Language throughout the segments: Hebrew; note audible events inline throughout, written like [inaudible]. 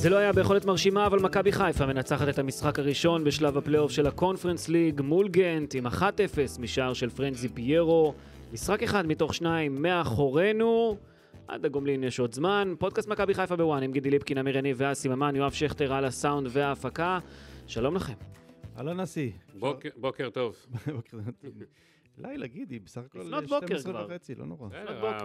זה לא היה ביכולת מרשימה, אבל מכבי חיפה מנצחת את המשחק הראשון בשלב הפלייאוף של הקונפרנס ליג מול גנט עם 1-0 משער של פרנזי פיירו. משחק אחד מתוך שניים מאחורינו. עד הגומלין יש עוד זמן. פודקאסט מכבי חיפה בוואן עם גידי ליפקין, אמיר יניב ואסי ממן, יואב שכטר על הסאונד וההפקה. שלום לכם. אהלן נשיא. בוקר, בוקר טוב. [laughs] בוקר טוב. לילה, גידי, בסך הכל 12 אה, וחצי, לא נורא.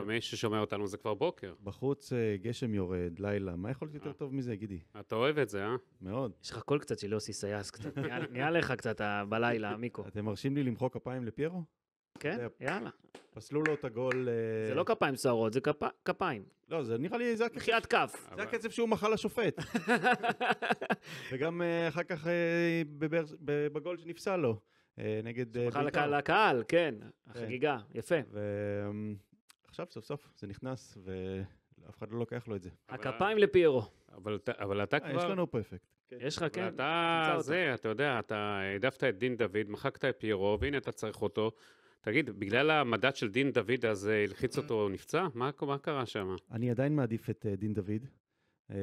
מי ששומע אותנו זה כבר בוקר. בחוץ אה, גשם יורד, לילה, מה יכול להיות יותר אה. טוב מזה, גידי? אתה אוהב את זה, אה? מאוד. יש לך קול קצת של יוסי סייס, קצת נהיה [laughs] לך קצת בלילה, מיקו. אתם מרשים לי למחוא כפיים לפיירו? כן, יאללה. פסלו לו את הגול. זה לא כפיים סוערות, זה כפיים. לא, זה נראה לי, זה הקצב. מחיית כף. זה הקצב שהוא מחה לשופט. [laughs] וגם אחר כך בגול שנפסל לו. אה, נגד... אה, ביתר. שמחה לקהל, לקהל, כן, החגיגה, כן. יפה. ועכשיו אמ, סוף סוף זה נכנס, ואף אחד לא לוקח לו את זה. הכפיים לפיירו. אבל, אבל אתה אה, כבר... יש לנו פרפקט. כן. יש לך, כן. אתה זה, אתה יודע, אתה העדפת את דין דוד, מחקת את פיירו, והנה אתה צריך אותו. תגיד, בגלל המדד של דין דוד אז הלחיץ [clears throat] אותו, נפצע? מה, מה קרה שם? אני עדיין מעדיף את דין דוד. אמ,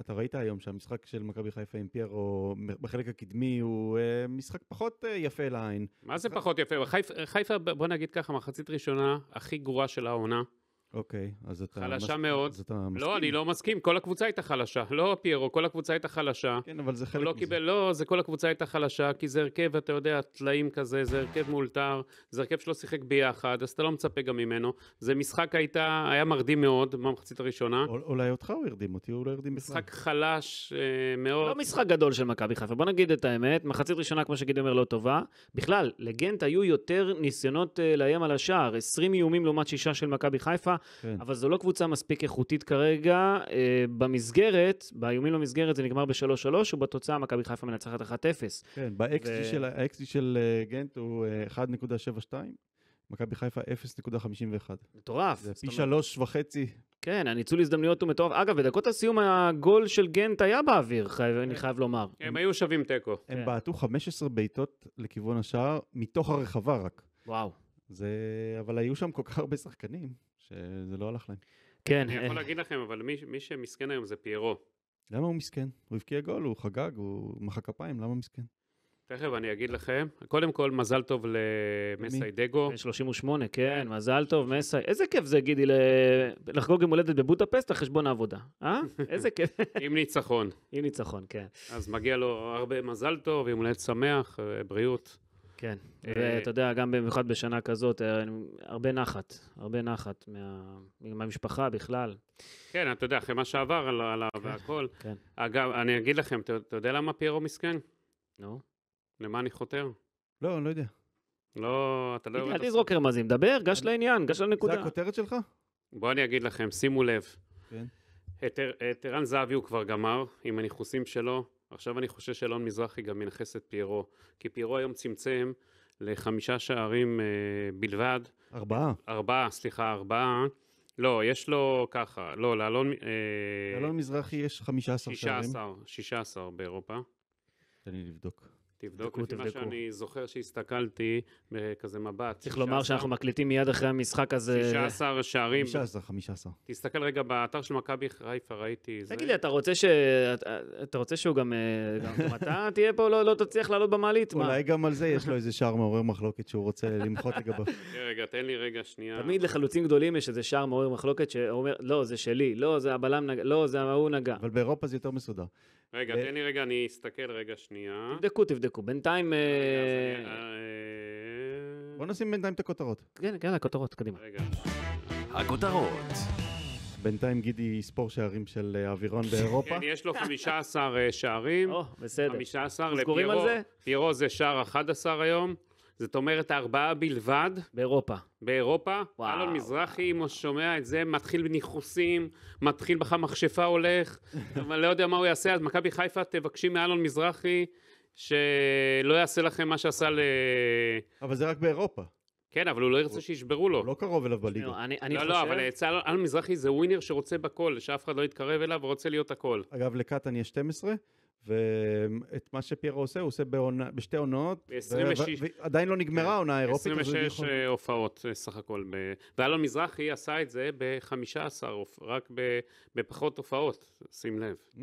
אתה ראית היום שהמשחק של מכבי חיפה עם פיירו בחלק הקדמי הוא אה, משחק פחות אה, יפה לעין. מה זה פחות יפה? חיפה, בוא נגיד ככה, מחצית ראשונה הכי גרועה של העונה. אוקיי, okay, אז אתה... חלשה מס... מאוד. אז אתה מסכים? לא, אני לא מסכים, כל הקבוצה הייתה חלשה. לא פיירו, כל הקבוצה הייתה חלשה. כן, אבל זה חלק לא מזה. קיבל, לא, זה כל הקבוצה הייתה חלשה, כי זה הרכב, אתה יודע, טלאים כזה, זה הרכב מאולתר, זה הרכב שלא שיחק ביחד, אז אתה לא מצפה גם ממנו. זה משחק הייתה, היה מרדים מאוד במחצית הראשונה. אולי אותך הוא הרדים אותי, הוא לא הרדים בכלל. משחק חלש אה, מאוד. לא משחק גדול של מכבי חיפה, בוא נגיד את האמת, מחצית ראשונה, כמו שגידי אומר, לא טובה. בכלל, לגנט היו יותר ניסיונות אה, לאיים על השער, 20 איומים לעומת שישה של מכבי חיפה. כן. אבל זו לא קבוצה מספיק איכותית כרגע. אה, במסגרת, באיומים למסגרת זה נגמר ב-3-3, ובתוצאה מכבי חיפה מנצחת 1-0. כן, באקסטי ו... של, של uh, גנט הוא uh, אה, 1.72. מכבי חיפה 0.51. מטורף. זה פי שלוש וחצי. כן, הניצול הזדמנויות הוא מטורף. אגב, בדקות הסיום הגול של גנט היה באוויר, חי... אני כן. חייב לומר. הם הם היו שווים תיקו. הם כן. בעטו 15 בעיטות לכיוון השער, מתוך הרחבה רק. וואו. זה, אבל היו שם כל כך הרבה שחקנים, שזה לא הלך להם. כן. אני יכול להגיד לכם, אבל מי, מי שמסכן היום זה פיירו. למה הוא מסכן? הוא הבקיע גול, הוא חגג, הוא מחא כפיים, למה מסכן? תכף אני אגיד לכם. קודם כל, מזל טוב למסאי דגו. 38, כן, כן, מזל טוב, מסאי. איזה כיף זה, גידי, לחגוג יום הולדת בבודפסט על חשבון העבודה, אה? [laughs] איזה כיף. עם ניצחון. עם ניצחון, כן. אז מגיע לו הרבה מזל טוב, יום הולדת שמח, אה, בריאות. כן, אה, ואתה יודע, גם במיוחד בשנה כזאת, אה, הרבה נחת, הרבה נחת מהמשפחה בכלל. כן, אתה יודע, אחרי מה שעבר עליו כן, והכול. כן. אגב, אני אגיד לכם, אתה יודע למה פיירו מסכן? נו. למה אני חותר? לא, אני לא יודע. לא, אתה לא אל תזרוק רמזים, דבר, גש כן. לעניין, גש לנקודה. זה הכותרת שלך? בוא אני אגיד לכם, שימו לב. כן. את ערן זהבי הוא כבר גמר, עם הניחוסים שלו. עכשיו אני חושש שאלון מזרחי גם מנכס את פיירו, כי פיירו היום צמצם לחמישה שערים אה, בלבד. ארבעה. ארבעה, סליחה, ארבעה. לא, יש לו ככה, לא, לאלון... אה, לאלון מזרחי יש חמישה עשר שערים. שישה עשר, שישה עשר באירופה. תן לי לבדוק. תבדוק לפי מה שאני זוכר שהסתכלתי בכזה מבט. צריך לומר שאנחנו מקליטים מיד אחרי המשחק הזה. 16 שערים. 15, 15. תסתכל רגע באתר של מכבי חיפה, ראיתי... תגיד לי, אתה רוצה שהוא גם... אה, [laughs] אתה תהיה פה, לא, לא תצליח לעלות במעלית? אולי גם על זה יש לו איזה שער מעורר מחלוקת שהוא רוצה למחות לגביו. [laughs] רגע, תן לי רגע שנייה. תמיד לחלוצים גדולים יש איזה שער מעורר מחלוקת שאומר, לא, זה שלי, לא, זה הבלם, נגע, לא, זה ההוא נגע. אבל באירופה זה יותר מסודר. רגע, תן לי רגע, אני אסתכל רגע שנייה. תבדקו, תבדקו. בינתיים... אה, אה, אה, בוא נשים בינתיים את הכותרות. כן, כן, הכותרות, קדימה. רגע. הכותרות. בינתיים גידי יספור שערים של אווירון [laughs] באירופה. כן, יש לו 15 שערים. [laughs] או, בסדר. 15 סגורים על זה? פירו זה שער 11 היום. זאת אומרת ארבעה בלבד. באירופה. באירופה. וואו. אלון מזרחי, אם הוא שומע את זה, מתחיל בניחוסים, מתחיל בכלל מכשפה הולך, [laughs] אבל לא יודע מה הוא יעשה, אז מכבי חיפה תבקשי מאלון מזרחי שלא יעשה לכם מה שעשה ל... אבל זה רק באירופה. כן, אבל הוא לא ירצה שישברו לו. הוא לא קרוב אליו בליגה. אני, אני לא, לא חושב... לא, אבל אלון מזרחי זה ווינר שרוצה בכל, שאף אחד לא יתקרב אליו ורוצה להיות הכל. אגב, לקטן יש 12, ואת מה שפיירו עושה, הוא עושה בעונה, בשתי עונות, ב-26. ועדיין לא נגמרה כן. העונה האירופית. 26 נכון. אה, הופעות אה, סך הכל, ב... ואלון מזרחי עשה את זה ב-15, רק בפחות הופעות, שים לב. Mm.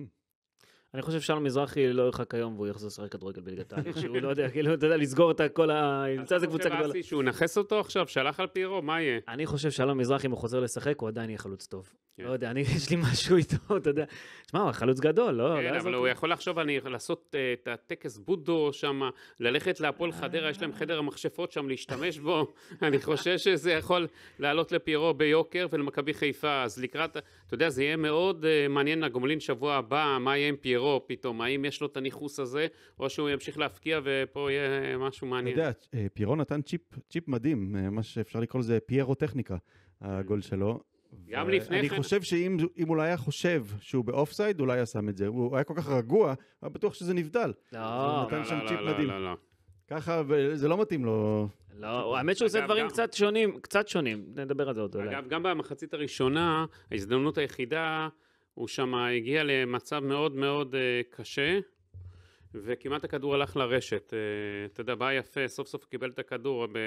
אני חושב ששלום מזרחי לא ירחק היום והוא יחזור לשחק כדורגל בליגת העל, שהוא לא יודע, כאילו, אתה יודע, לסגור את כל ה... נמצא איזה קבוצה גדולה. אתה חושב שהוא נכס אותו עכשיו, שלח על פיירו, מה יהיה? אני חושב שלום מזרחי, אם הוא חוזר לשחק, הוא עדיין יהיה חלוץ טוב. כן. לא יודע, [laughs] יש לי משהו איתו, אתה יודע. שמע, הוא חלוץ גדול, לא? כן, לא אבל הוא יכול לחשוב לעשות אה, את הטקס בודו שם, ללכת להפועל חדרה, יש להם חדר המכשפות שם, להשתמש בו. [laughs] אני חושב שזה יכול לעלות לפיירו ביוקר ולמכבי חיפה, אז לקראת אתה יודע, זה יהיה מאוד uh, מעניין לגומלין שבוע הבא, מה יהיה עם פיירו פתאום, האם יש לו את הניכוס הזה, או שהוא ימשיך להפקיע ופה יהיה אה, משהו מעניין. אתה יודע, אה, פיירו נתן צ'יפ, צ'יפ מדהים, מה שאפשר לקרוא לזה פיירו טכניקה, הגול mm. שלו. גם לפני כן. אני חושב שאם הוא לא היה חושב שהוא באופסייד, אולי לא היה שם את זה. הוא היה כל כך רגוע, היה בטוח שזה נבדל. לא, לא לא, לא, לא, לא, לא, לא. ככה, זה לא מתאים לו. לא, האמת שהוא עושה דברים גם... קצת שונים, קצת שונים, נדבר על זה עוד אולי. אגב, גם במחצית הראשונה, ההזדמנות היחידה, הוא שם הגיע למצב מאוד מאוד uh, קשה, וכמעט הכדור הלך לרשת. אה, אתה יודע, בא יפה, סוף סוף קיבל את הכדור ב...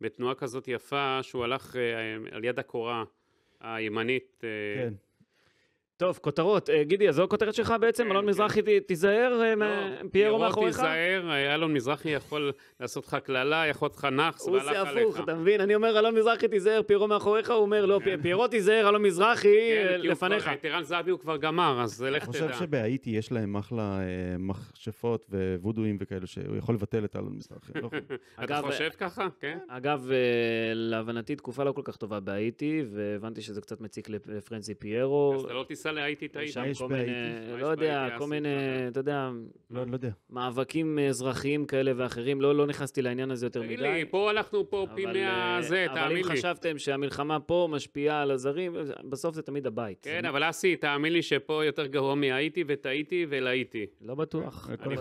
בתנועה כזאת יפה, שהוא הלך uh, על יד הקורה הימנית. Uh, כן. טוב, כותרות. אה, גידי, אז זו הכותרת שלך בעצם? כן, אלון כן. מזרחי, תיזהר, אה, לא, פיירו מאחוריך? פיירו תיזהר, אה, אלון מזרחי יכול לעשות לך קללה, יכול לך נאחס, והלך עליך. הוא עושה הפוך, אתה מבין? אני אומר, אלון מזרחי, תיזהר, פיירו מאחוריך, הוא אומר, לא, כן. פיירו תיזהר, אלון מזרחי, לפניך. כן, כי טירן זהבי הוא כבר גמר, אז לך תדע. אני חושב שבהאיטי יש להם אחלה מכשפות ווודואים וכאלה, שהוא יכול לבטל את אלון מזרחי. לא [laughs] אתה חושב ככה? כן. אגב, להבנתי, יצא להאיטי טעית, כל מיני, לא יודע, כל מיני, אתה לא, לא יודע, מאבקים אזרחיים כאלה ואחרים, לא, לא נכנסתי לעניין הזה יותר מדי. תגיד לי, פה הלכנו פה פי מאה זה, תאמין לי. אבל אם חשבתם שהמלחמה פה משפיעה על הזרים, אה, בסוף זה תמיד הבית. כן, אבל אסי, תאמין לי שפה יותר גרוע מהאיטי וטעיתי ולהיטי. לא בטוח. לכל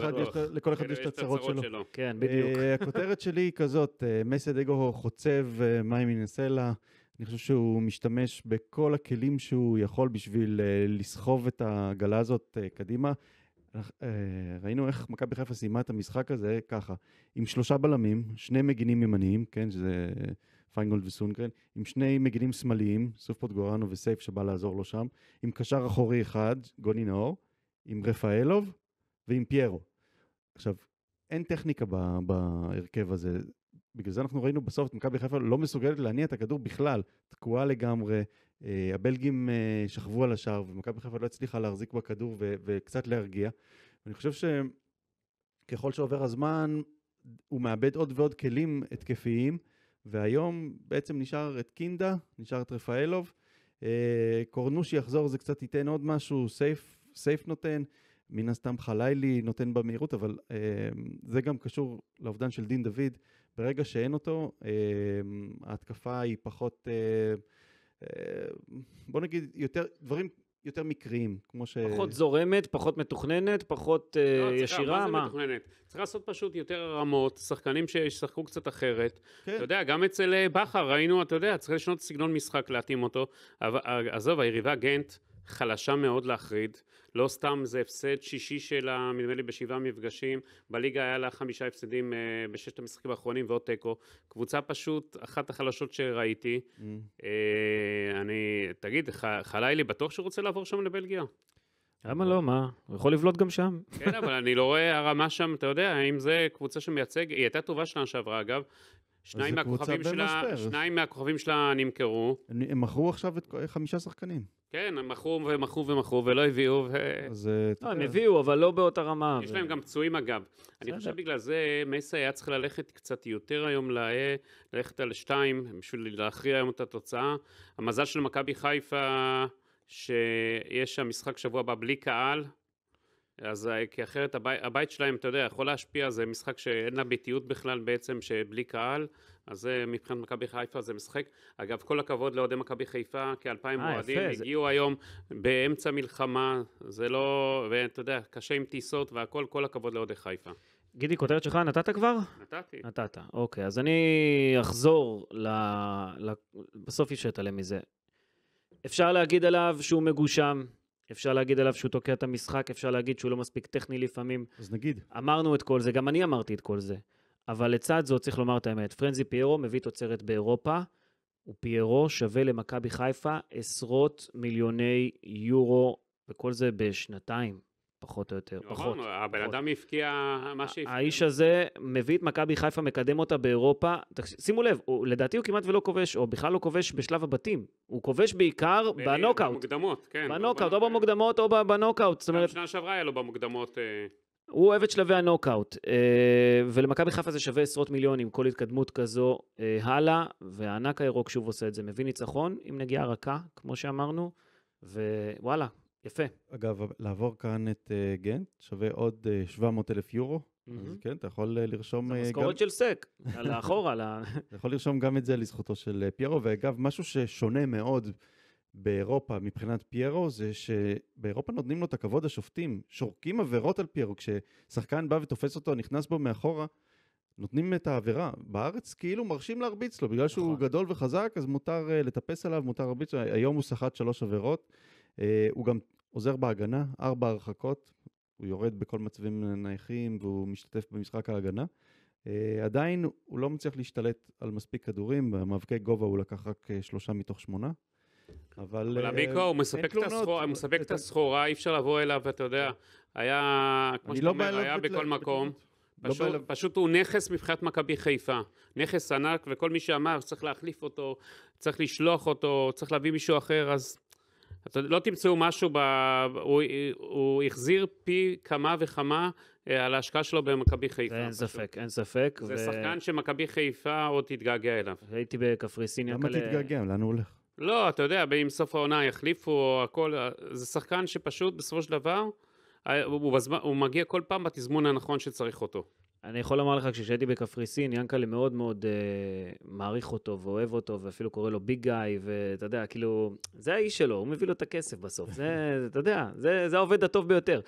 אחד כאילו, יש את הצרות שלו. כן, בדיוק. אה, הכותרת שלי היא כזאת, אה, מסד אגו חוצב מים מן הסלע. אני חושב שהוא משתמש בכל הכלים שהוא יכול בשביל אה, לסחוב את העגלה הזאת אה, קדימה. אה, ראינו איך מכבי חיפה סיימה את המשחק הזה ככה, עם שלושה בלמים, שני מגינים ימניים, כן, שזה פיינגולד וסונגרן, כן, עם שני מגינים שמאליים, סופפוט גורנו וסייף שבא לעזור לו שם, עם קשר אחורי אחד, גוני נאור, עם רפאלוב ועם פיירו. עכשיו, אין טכניקה בהרכב הזה, בגלל זה אנחנו ראינו בסוף את מכבי חיפה לא מסוגלת להניע את הכדור בכלל, תקועה לגמרי. אה, הבלגים אה, שכבו על השער ומכבי חיפה לא הצליחה להחזיק בכדור ו- וקצת להרגיע. אני חושב שככל שעובר הזמן, הוא מאבד עוד ועוד כלים התקפיים, והיום בעצם נשאר את קינדה, נשאר את רפאלוב. אה, קורנו שיחזור זה קצת ייתן עוד משהו, סייף, סייף נותן. מן הסתם חלילי נותן במהירות, אבל אה, זה גם קשור לאובדן של דין דוד, ברגע שאין אותו, אמ, ההתקפה היא פחות, אה, אה, בוא נגיד, יותר, דברים יותר מקריים, כמו ש... פחות זורמת, פחות מתוכננת, פחות אה, לא, uh, ישירה, מה? מה זה מתוכננת? צריך לעשות פשוט יותר רמות, שחקנים שישחקו קצת אחרת. כן. אתה יודע, גם אצל בכר ראינו, אתה יודע, צריך לשנות סגנון משחק, להתאים אותו. עזוב, היריבה גנט, חלשה מאוד להחריד, לא סתם זה הפסד שישי שלה, נדמה לי בשבעה מפגשים, בליגה היה לה חמישה הפסדים אה, בששת המשחקים האחרונים ועוד תיקו. קבוצה פשוט, אחת החלשות שראיתי. Mm. אה, אני, תגיד, ח, חלילי בטוח שהוא רוצה לעבור שם לבלגיה? למה לא? מה? הוא יכול לבלוט גם שם. כן, אבל אני לא רואה הרמה שם, אתה יודע, אם זה קבוצה שמייצג, היא הייתה טובה שנה שעברה, אגב. שניים מהכוכבים שלה, שניים מהכוכבים שלה נמכרו. הם מכרו עכשיו את חמישה שחקנים. כן, הם מכרו ומכרו ומכרו ולא הביאו, ו... אז... אה, לא, הם הביאו, אבל לא באותה רמה. יש להם גם פצועים אגב. אני חושב בגלל זה מסע היה צריך ללכת קצת יותר היום, ללכת על שתיים, בשביל להכריע היום את התוצאה. המזל של מכבי חיפה, שיש שם משחק שבוע הבא בלי קהל, אז אה, כי אחרת הבית, הבית שלהם, אתה יודע, יכול להשפיע, זה משחק שאין לה ביטיות בכלל בעצם, שבלי קהל, אז זה מבחינת מכבי חיפה זה משחק. אגב, כל הכבוד לאוהדי מכבי חיפה, כאלפיים אה, אוהדים הגיעו זה... היום באמצע מלחמה, זה לא, ואתה יודע, קשה עם טיסות והכל, כל הכבוד לאוהדי חיפה. גידי, כותרת שלך נתת כבר? נתתי. נתת, אוקיי. אז אני אחזור, ל... ל... בסוף יש שתעלה מזה. אפשר להגיד עליו שהוא מגושם, אפשר להגיד עליו שהוא תוקע את המשחק, אפשר להגיד שהוא לא מספיק טכני לפעמים. אז נגיד. אמרנו את כל זה, גם אני אמרתי את כל זה. אבל לצד זאת צריך לומר את האמת, פרנזי פיירו מביא תוצרת באירופה, ופיירו שווה למכבי חיפה עשרות מיליוני יורו, וכל זה בשנתיים, פחות או יותר. נכון, פחות. הבן פחות. אדם הפקיע מה שהפקיע. האיש הזה מביא את מכבי חיפה, מקדם אותה באירופה. שימו לב, הוא, לדעתי הוא כמעט ולא כובש, או בכלל לא כובש בשלב הבתים. הוא כובש בעיקר בנוקאוט. במוקדמות, כן. בנוקאוט, או לא במוקדמות או בנוקאוט. זאת אומרת... גם שנה שעברה היה לו במוקדמות. אה, הוא אוהב את שלבי הנוקאוט, אה, ולמכבי חיפה זה שווה עשרות מיליונים, כל התקדמות כזו אה, הלאה, והענק הירוק שוב עושה את זה, מביא ניצחון עם נגיעה רכה, כמו שאמרנו, ווואלה, יפה. אגב, לעבור כאן את אה, גנט שווה עוד 700 אלף יורו, אז כן, אתה יכול לרשום... זה משכורת של סק, על לאחורה. אתה יכול לרשום גם את זה לזכותו של פיירו, ואגב, משהו ששונה מאוד באירופה מבחינת פיירו זה שבאירופה נותנים לו את הכבוד השופטים, שורקים עבירות על פיירו, כששחקן בא ותופס אותו, נכנס בו מאחורה, נותנים את העבירה. בארץ כאילו מרשים להרביץ לו, בגלל נכון. שהוא גדול וחזק, אז מותר אה, לטפס עליו, מותר להרביץ לו. היום הוא סחט שלוש עבירות, אה, הוא גם עוזר בהגנה, ארבע הרחקות, הוא יורד בכל מצבים נייחים והוא משתתף במשחק ההגנה. אה, עדיין הוא לא מצליח להשתלט על מספיק כדורים, במאבקי גובה הוא לקח רק שלושה מתוך שמונה. אבל... אבל המיקרו, אה, הוא מספק, את הסחורה, הוא מספק את הסחורה, אי אפשר לבוא אליו, אתה יודע, כן. היה, כמו שאתה לא אומר, היה בכל מקום. לא פשוט, הוא נכס מבחינת מכבי חיפה, נכס ענק, וכל מי שאמר שצריך להחליף אותו, צריך לשלוח אותו, צריך להביא מישהו אחר, אז לא תמצאו משהו, ב... הוא, הוא החזיר פי כמה וכמה אה, על ההשקעה שלו במכבי חיפה. אין פשוט. ספק, אין ספק. זה ו... שחקן שמכבי חיפה עוד תתגעגע אליו. הייתי בקפריסין. למה יקלה... תתגעגע? לאן הוא הולך? לא, אתה יודע, אם סוף העונה יחליפו הכל, זה שחקן שפשוט בסופו של דבר, הוא, הוא, הוא מגיע כל פעם בתזמון הנכון שצריך אותו. אני יכול לומר לך, כשהייתי בקפריסין, ינקלה מאוד מאוד uh, מעריך אותו ואוהב אותו, ואפילו קורא לו ביג גאי, ואתה יודע, כאילו, זה האיש שלו, הוא מביא לו את הכסף בסוף. זה, אתה יודע, זה, זה העובד הטוב ביותר.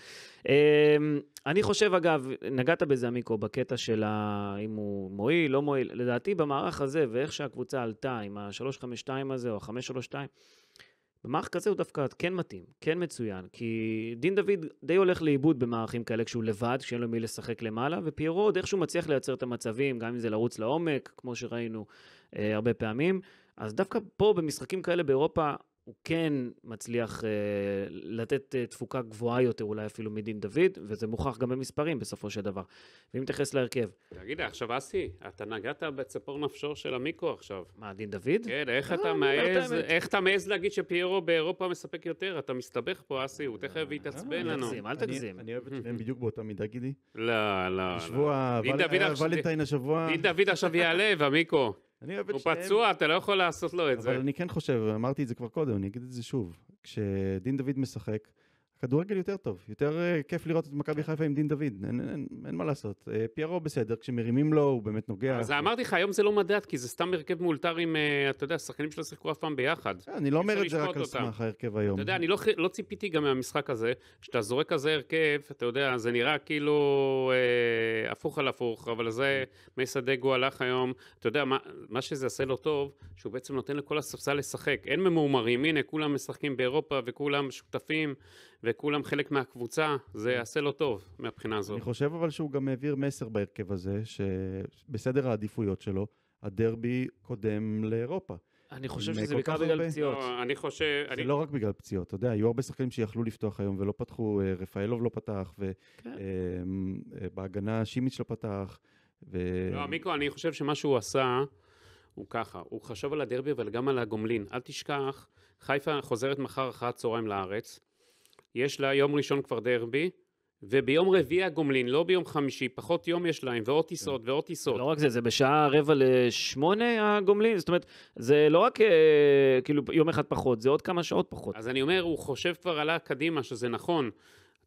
Um, אני חושב, אגב, נגעת בזה, עמיקו, בקטע של ה... אם הוא מועיל, לא מועיל. לדעתי, במערך הזה, ואיך שהקבוצה עלתה, עם ה-352 הזה, או ה-532, במערך כזה הוא דווקא כן מתאים, כן מצוין, כי דין דוד די הולך לאיבוד במערכים כאלה כשהוא לבד, כשאין לו מי לשחק למעלה, ופיירו עוד איכשהו מצליח לייצר את המצבים, גם אם זה לרוץ לעומק, כמו שראינו אה, הרבה פעמים. אז דווקא פה, במשחקים כאלה באירופה, הוא כן מצליח אה, לתת אה, תפוקה גבוהה יותר, אולי אפילו מדין דוד, וזה מוכח גם במספרים בסופו של דבר. ואם נתייחס להרכב. תגיד, עכשיו אסי, אתה נגעת בצפור נפשו של המיקרו עכשיו. מה, דין דוד? כן, איך אה, אתה מעז, איך אתה מעז להגיד שפיירו באירופה מספק יותר? אתה מסתבך פה, אסי, הוא תכף יתעצבן לנו. אל תגזים, אל תגזים. אני אוהב את שניהם בדיוק באותה מידה, גידי. לא, לא. שבוע, לא. אה, ולנטיין השבוע. דין דוד עכשיו יעלה, והמיקרו. אני אוהב את שניהם. הוא פצוע, אתה לא יכול לעשות לו את זה. אבל אני כן חושב, אמרתי את זה כבר קודם, אני אגיד את זה שוב. כשדין דוד משחק... כדורגל יותר טוב, יותר אה, כיף לראות את מכבי כן. חיפה עם דין דוד, אין, אין, אין מה לעשות. אה, פיירו בסדר, כשמרימים לו הוא באמת נוגע. אז אמרתי לך, היום זה לא מדעת, כי זה סתם הרכב מאולתר עם, אה, אתה יודע, שחקנים שלא שיחקו אף פעם ביחד. כן, אני לא אומר את זה רק על סמך ההרכב היום. אתה יודע, אני לא, לא ציפיתי גם מהמשחק הזה, שאתה זורק כזה הרכב, אתה יודע, זה נראה כאילו אה, הפוך על הפוך, אבל זה, מייסה דגו הלך היום, אתה יודע, מה, מה שזה עשה לו טוב, שהוא בעצם נותן לכל הספסל לשחק. אין ממורמרים, הנה, כולם משחקים באירופה וכולם שותפים. וכולם חלק מהקבוצה, זה יעשה לו טוב מהבחינה הזאת. אני חושב אבל שהוא גם העביר מסר בהרכב הזה, שבסדר העדיפויות שלו, הדרבי קודם לאירופה. אני חושב שזה בעיקר בגלל פציעות. לא, אני חושב... זה אני... לא רק בגלל פציעות, אתה יודע, היו הרבה שחקנים שיכלו לפתוח היום ולא פתחו, אה, רפאלוב לא פתח, ובהגנה כן. אמ, אה, שימיץ' לא פתח. ו... לא, מיקו, אני חושב שמה שהוא עשה, הוא ככה, הוא חשב על הדרבי אבל גם על הגומלין. אל תשכח, חיפה חוזרת מחר אחר הצהריים לארץ, יש לה יום ראשון כבר דרבי, וביום רביעי הגומלין, לא ביום חמישי, פחות יום יש להם, ועוד כן. טיסות, ועוד טיסות. לא רק זה, זה בשעה רבע לשמונה הגומלין, זאת אומרת, זה לא רק אה, כאילו יום אחד פחות, זה עוד כמה שעות פחות. אז אני אומר, הוא חושב כבר עלה קדימה, שזה נכון.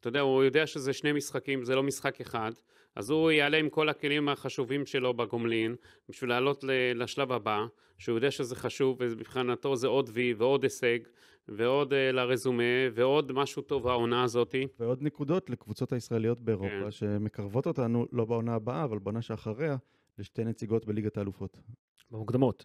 אתה יודע, הוא יודע שזה שני משחקים, זה לא משחק אחד, אז הוא יעלה עם כל הכלים החשובים שלו בגומלין, בשביל לעלות לשלב הבא, שהוא יודע שזה חשוב, ומבחינתו זה עוד וי ועוד הישג, ועוד uh, לרזומה, ועוד משהו טוב העונה הזאתי. ועוד נקודות לקבוצות הישראליות באירופה, כן. שמקרבות אותנו, לא בעונה הבאה, אבל בעונה שאחריה, לשתי נציגות בליגת האלופות. במוקדמות.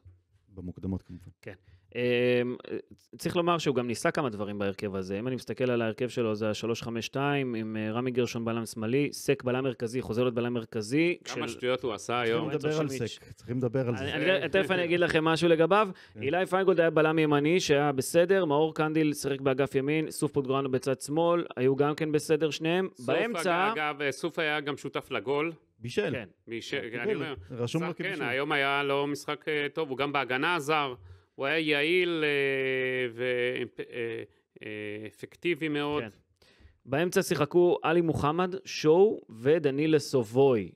במוקדמות כמובן. כן. אמ, אה, צריך לומר שהוא גם ניסה כמה דברים בהרכב הזה. אם אני מסתכל על ההרכב שלו, זה ה-352 עם אה, רמי גרשון בלם שמאלי, סק בלם מרכזי, חוזר להיות בלם מרכזי. כמה שטויות הוא עשה היום. צריכים לדבר על סק, צריכים לדבר על זה. תכף אני אגיד לכם משהו לגביו. כן. אילי פיינגולד היה בלם ימני שהיה בסדר, מאור קנדיל שיחק באגף ימין, סוף פוטגרנו בצד שמאל, היו גם כן בסדר שניהם. באמצע... אגב, אה, סוף היה גם שותף לגול. בישל. כן. כן אני אומר. רשום לו כבישל. כן, היום היה לו משחק טוב, הוא גם בהגנה עזר. הוא היה יעיל אה, ואפקטיבי אה, אה, מאוד. כן. באמצע שיחקו עלי מוחמד, שואו ודנילה סובוי.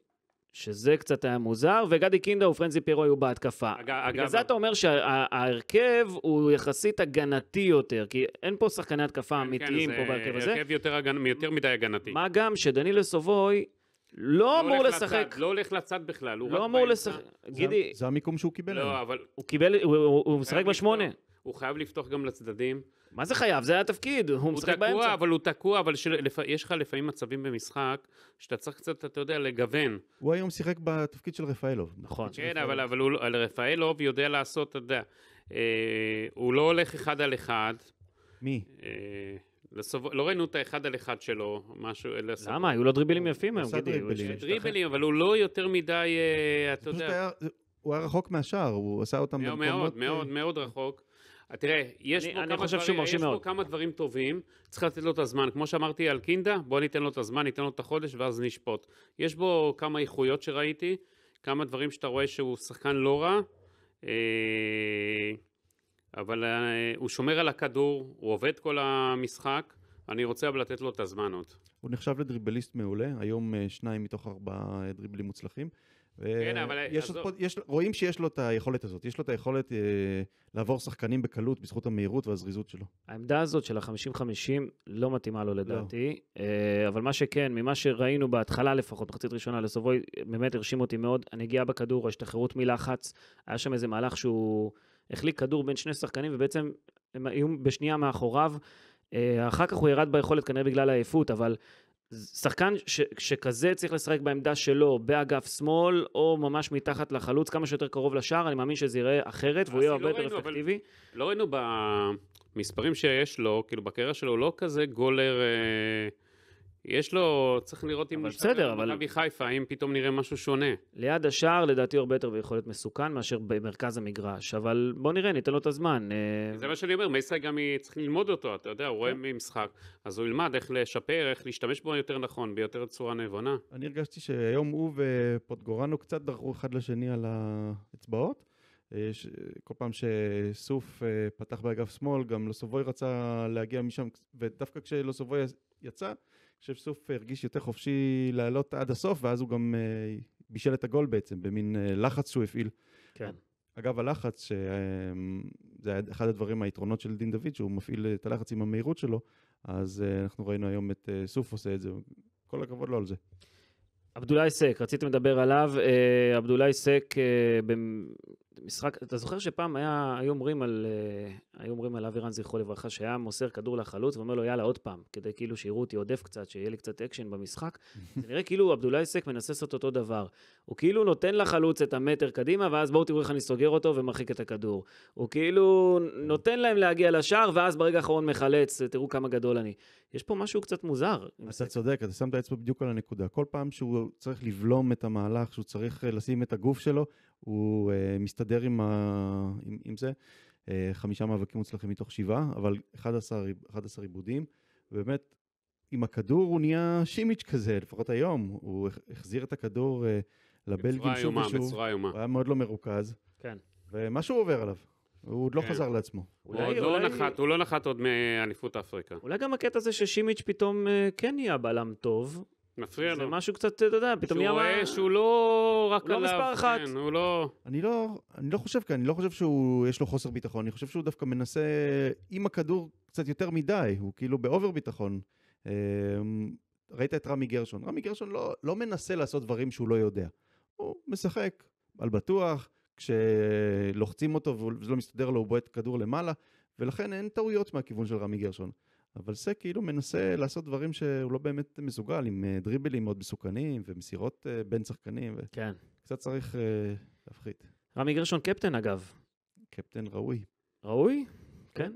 שזה קצת היה מוזר, וגדי קינדה ופרנזי פירו היו בהתקפה. אג, אגב... בגלל זה אתה אומר שההרכב שה- הוא יחסית הגנתי יותר, כי אין פה שחקני התקפה כן, כן, אמיתיים כן, פה בהרכב הזה. כן, זה הרכב יותר, הגנ... יותר מדי הגנתי. מה גם שדנילה סובוי לא, לא אמור לשחק. לצד, לא הולך לצד בכלל, הוא לא רק אמור לשחק. גידי... זה המיקום שהוא קיבל. לא, אבל... הוא קיבל, הוא הוא משחק בשמונה. הוא חייב לפתוח גם לצדדים. מה זה חייב? זה היה התפקיד, הוא הוא משחק תקוע, באמצע. הוא תקוע, אבל הוא תקוע, אבל לפ... יש לך לפעמים מצבים במשחק, שאתה צריך קצת, אתה יודע, לגוון. הוא היום שיחק בתפקיד של רפאלוב. נכון. כן, רפאלוב. אבל אבל הוא... רפאלוב יודע לעשות, אתה יודע, אה, הוא לא הולך אחד על אחד. מי? אה, לסוב... לא ראינו את האחד על אחד שלו, משהו... לסוב... למה? היו לו דריבלים יפים היום, גידי. דריבלים, אבל הוא לא יותר מדי, אה, אתה יודע... הוא היה רחוק מהשער, הוא עשה אותם במקומות... מאוד, אה, מאוד, מאוד רחוק. אה, תראה, יש, אני, פה, אני כמה דברים, יש פה כמה דברים טובים, צריך לתת לו את הזמן. כמו שאמרתי על קינדה, בוא ניתן לו את הזמן, ניתן לו את החודש ואז נשפוט. יש בו כמה איכויות שראיתי, כמה דברים שאתה רואה שהוא שחקן לא רע. אה... אבל אה, הוא שומר על הכדור, הוא עובד כל המשחק, אני רוצה אבל לתת לו את הזמן עוד. הוא נחשב לדריבליסט מעולה, היום אה, שניים מתוך ארבעה אה, דריבלים מוצלחים. כן, אבל... יש עזוב. פה, יש, רואים שיש לו את היכולת הזאת, יש לו את היכולת אה, לעבור שחקנים בקלות בזכות המהירות והזריזות שלו. העמדה הזאת של ה-50-50 לא מתאימה לו לדעתי, לא. אה, אבל מה שכן, ממה שראינו בהתחלה לפחות, מחצית ראשונה לסובוי, באמת הרשים אותי מאוד, הנגיעה בכדור, ההשתחררות מלחץ, היה שם איזה מהלך שהוא... החליק כדור בין שני שחקנים, ובעצם הם היו בשנייה מאחוריו. אה, אחר כך הוא ירד ביכולת כנראה בגלל העייפות, אבל שחקן ש, שכזה צריך לשחק בעמדה שלו, באגף שמאל, או ממש מתחת לחלוץ, כמה שיותר קרוב לשער, אני מאמין שזה ייראה אחרת, והוא יהיה לא הרבה יותר אפקטיבי. לא ראינו במספרים שיש לו, כאילו בקריירה שלו, לא כזה גולר... אה... יש לו, צריך לראות אם... הוא אבל... במכבי חיפה, אם פתאום נראה משהו שונה. ליד השער, לדעתי, הרבה יותר ויכול להיות מסוכן מאשר במרכז המגרש, אבל בוא נראה, ניתן לו את הזמן. אה. זה מה שאני אומר, מייסרי גם צריך ללמוד אותו, אתה יודע, הוא רואה כן. משחק, אז הוא ילמד איך לשפר, איך להשתמש בו יותר נכון, ביותר צורה נבונה. אני הרגשתי שהיום הוא ופוטגורנו קצת דרכו אחד לשני על האצבעות. אה, כל פעם שסוף אה, פתח באגף שמאל, גם לוסובוי רצה להגיע משם, ודווקא כשלוסובוי יצא, חושב שסוף הרגיש יותר חופשי לעלות עד הסוף, ואז הוא גם אה, בישל את הגול בעצם, במין אה, לחץ שהוא הפעיל. כן. אגב, הלחץ, שזה אה, אחד הדברים, היתרונות של דין דוד, שהוא מפעיל את הלחץ עם המהירות שלו, אז אנחנו ראינו היום את סוף עושה את זה, כל הכבוד לו על זה. עבדולאי סק, רציתם לדבר עליו. עבדולאי סק, משחק, אתה זוכר שפעם היה, היו אומרים על, אה, היו אומרים על אבירן זכרו לברכה, שהיה מוסר כדור לחלוץ ואומר לו יאללה עוד פעם, כדי כאילו שיראו אותי עודף קצת, שיהיה לי קצת אקשן במשחק. [laughs] זה נראה כאילו עבדולאי סק מנסה לעשות אותו דבר. הוא כאילו נותן לחלוץ את המטר קדימה, ואז בואו תראו איך אני סוגר אותו ומרחיק את הכדור. הוא כאילו כן. נותן להם להגיע לשער, ואז ברגע האחרון מחלץ, תראו כמה גדול אני. יש פה משהו קצת מוזר. אתה צודק, אתה שם את האצבע בדיוק על הנקודה. כל פעם שהוא צריך לבלום את המהלך, שהוא צריך אה, לשים את הגוף שלו, הוא uh, מסתדר עם, ה, עם, עם זה. Uh, חמישה מאבקים מוצלחים מתוך שבעה, אבל 11, 11 עיבודים. ובאמת, עם הכדור הוא נהיה שימיץ' כזה, לפחות היום. הוא החזיר את הכדור uh, לבלגים שוב ושוב. בצורה איומה. בצורה איומה. הוא היה מאוד לא מרוכז. כן. ומשהו עובר עליו. הוא עוד לא כן. חזר לעצמו. הוא עוד לא נחת, הוא לא נחת עוד מאליפות אפריקה. אולי גם הקטע הזה ששימיץ' פתאום כן נהיה בלם טוב, מפריע לו. זה משהו קצת, אתה יודע, פתאום נהיה... שהוא רואה שהוא לא רק לא עליו. הוא לא מספר כן, אחת. הוא לא... אני לא, אני לא חושב כאן, אני לא חושב שיש לו חוסר ביטחון, אני חושב שהוא דווקא מנסה עם הכדור קצת יותר מדי, הוא כאילו באובר ביטחון. אמ, ראית את רמי גרשון, רמי גרשון לא, לא מנסה לעשות דברים שהוא לא יודע. הוא משחק על בטוח, כשלוחצים אותו וזה לא מסתדר לו, הוא בועט כדור למעלה, ולכן אין טעויות מהכיוון של רמי גרשון. אבל זה כאילו מנסה לעשות דברים שהוא לא באמת מסוגל, עם אה, דריבלים מאוד מסוכנים ומסירות אה, בין שחקנים. כן. קצת צריך אה, להפחית. רמי גרשון קפטן אגב. קפטן ראוי. ראוי? כן. כן.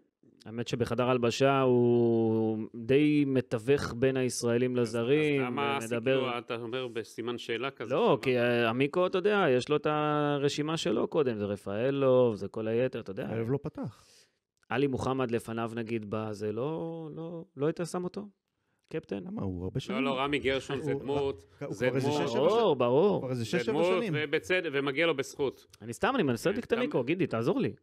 האמת שבחדר הלבשה הוא די מתווך בין הישראלים לזרים. אז למה מדבר... הסיפור, כאילו, אתה אומר בסימן שאלה כזה? לא, כי עמיקו, אתה יודע, יש לו את הרשימה שלו קודם, זה רפאלוב, זה כל היתר, אתה יודע. הערב לא פתח. עלי מוחמד לפניו נגיד בזה, לא, לא, לא היית שם אותו? קפטן? למה הוא הרבה לא, שנים? לא, לא, רמי גרשון זה דמות, זה דמות. ברור, ברור. זה דמות, ובצדק, ומגיע לו בזכות. אני סתם, אני מנסה כן, להדליק את גידי, תעזור לי.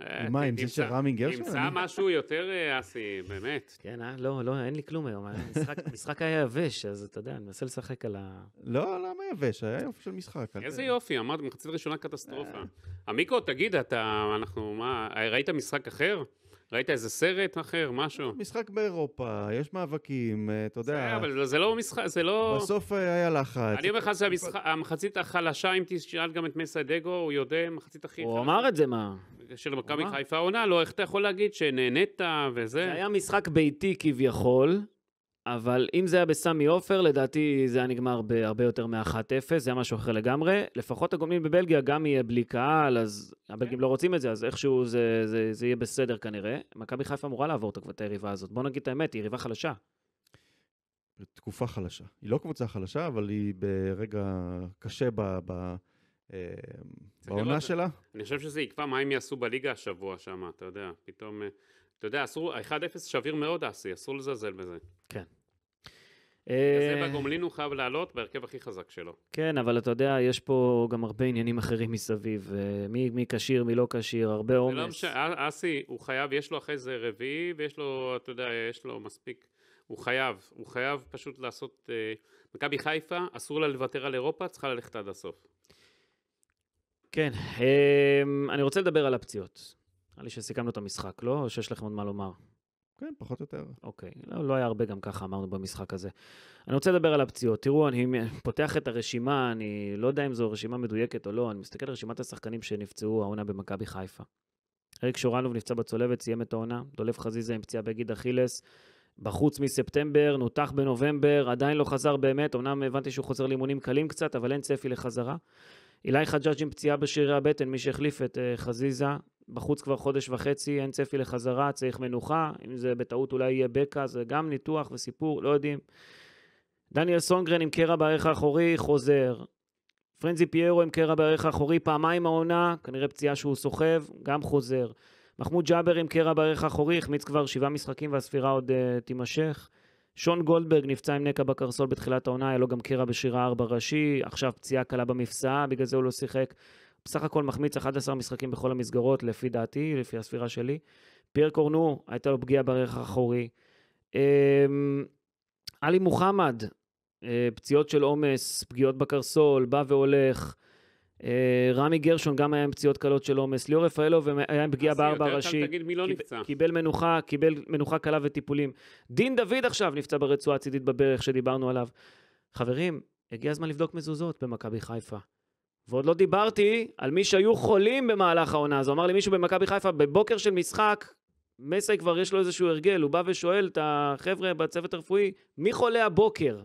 אה, מה, כן, אם זה של רמי גרשון? תמצא משהו יותר, אה, אסי, באמת. כן, אה? לא, לא, אין לי כלום היום. אה, [laughs] המשחק היה יבש, אז אתה יודע, אני מנסה לשחק על ה... לא, למה לא, יבש? היה יופי של משחק. איזה יופי, אמרת, מחצית ראשונה קטסטרופה. עמיקו, תגיד, אתה, אנחנו, מה, ראית משחק אחר? ראית איזה סרט אחר, משהו? משחק באירופה, יש מאבקים, אתה יודע. זה, אבל זה לא משחק, זה לא... בסוף היה לחץ. אני אומר לך, שהמחצית החלשה, אם תשאל גם את מסיידגו, הוא יודע, מחצית הכי הוא אמר את זה, מה? של מכבי חיפה עונה לא, איך אתה יכול להגיד שנהנית וזה? זה היה משחק ביתי כביכול, אבל אם זה היה בסמי עופר, לדעתי זה היה נגמר בהרבה יותר מ-1-0, זה היה משהו אחר לגמרי. לפחות הגומלין בבלגיה גם יהיה בלי קהל, אז הבלגים לא רוצים את זה, אז איכשהו זה, זה, זה יהיה בסדר כנראה. מכבי חיפה אמורה לעבור את היריבה הזאת. בוא נגיד את האמת, היא יריבה חלשה. תקופה חלשה. היא לא קבוצה חלשה, אבל היא ברגע קשה ב... ב... אה, בעונה שלה. אני חושב שזה יקבע מה הם יעשו בליגה השבוע שם, אתה יודע, פתאום, אה, אתה יודע, אסור, 1-0 שביר מאוד אסי, אסור לזלזל בזה. כן. זה אה, בגומלין הוא חייב לעלות בהרכב הכי חזק שלו. כן, אבל אתה יודע, יש פה גם הרבה עניינים אחרים מסביב. מי, כשיר, מי לא כשיר, הרבה לא עומס. אסי, הוא חייב, יש לו אחרי זה רביעי, ויש לו, אתה יודע, יש לו מספיק. הוא חייב, הוא חייב פשוט לעשות... מכבי חיפה, אסור לה לוותר על אירופה, צריכה ללכת עד הסוף. כן, אמ, אני רוצה לדבר על הפציעות. נראה לי שסיכמנו את המשחק, לא? או שיש לכם עוד מה לומר? כן, פחות או יותר. אוקיי, לא, לא היה הרבה גם ככה אמרנו במשחק הזה. אני רוצה לדבר על הפציעות. תראו, אני [laughs] פותח את הרשימה, אני לא יודע אם זו רשימה מדויקת או לא, אני מסתכל על רשימת השחקנים שנפצעו העונה במכבי חיפה. אריק שורנוב נפצע בצולבת, סיים את העונה. דולף חזיזה עם פציעה בגיד אכילס. בחוץ מספטמבר, נותח בנובמבר, עדיין לא חזר באמת, אמנם הבנתי שהוא חוזר לאימונים קלים קצת, אבל אין צפי לחזרה. אילי חג'אג' עם פציעה בשרירי הבטן, מי שהחליף את אה, חזיזה, בחוץ כבר חודש וחצי, אין צפי לחזרה, צריך מנוחה, אם זה בטעות אולי יהיה בקע, זה גם ניתוח וסיפור, לא יודעים. דניאל סונגרן עם קרע בערך האחורי, חוזר. פרנזי פיירו עם קרע בערך האחורי, פעמיים העונה, כנראה פציעה שהוא סוחב, גם חוזר. מחמוד ג'אבר עם קרע בערך האחורי, החמיץ כבר שבעה משחקים והספירה עוד uh, תימשך. שון גולדברג נפצע עם נקע בקרסול בתחילת העונה, היה לו גם קרע בשירה ארבע ראשי, עכשיו פציעה קלה במפסעה, בגלל זה הוא לא שיחק. בסך הכל מחמיץ 11 משחקים בכל המסגרות, לפי דעתי, לפי הספירה שלי. פייר קורנו, הייתה לו פגיעה בערך האחורי. אמ, עלי מוחמד, אה, פציעות של עומס, פגיעות בקרסול, בא והולך. אה, רמי גרשון גם היה עם פציעות קלות של עומס, ליאור רפאלו היה עם פגיעה בארבע הראשי, לא קיבל מנוחה, קיבל מנוחה קלה וטיפולים. דין דוד עכשיו נפצע ברצועה הצידית בברך שדיברנו עליו. חברים, הגיע הזמן לבדוק מזוזות במכבי חיפה. ועוד לא דיברתי על מי שהיו חולים במהלך העונה הזו. אמר לי מישהו במכבי חיפה, בבוקר של משחק, מסי כבר יש לו איזשהו הרגל, הוא בא ושואל את החבר'ה בצוות הרפואי, מי חולה הבוקר?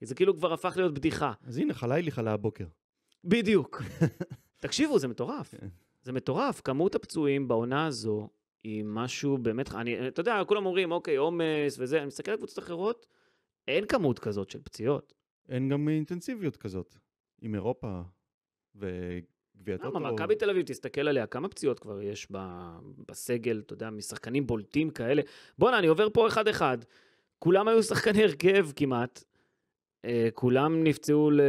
זה כאילו כבר הפך להיות בדיחה. אז הנה, חלילי חלה הבוקר. בדיוק. [laughs] תקשיבו, זה מטורף. כן. זה מטורף, כמות הפצועים בעונה הזו היא משהו באמת, אני, אתה יודע, כולם אומרים, אוקיי, עומס וזה, אני מסתכל על קבוצות אחרות, אין כמות כזאת של פציעות. אין גם אינטנסיביות כזאת, עם אירופה וגביעת אוטו. למה, מכבי תל אביב, תסתכל עליה, כמה פציעות כבר יש ב, בסגל, אתה יודע, משחקנים בולטים כאלה. בואנה, אני עובר פה אחד-אחד, כולם היו שחקני הרכב כמעט, אה, כולם נפצעו ל...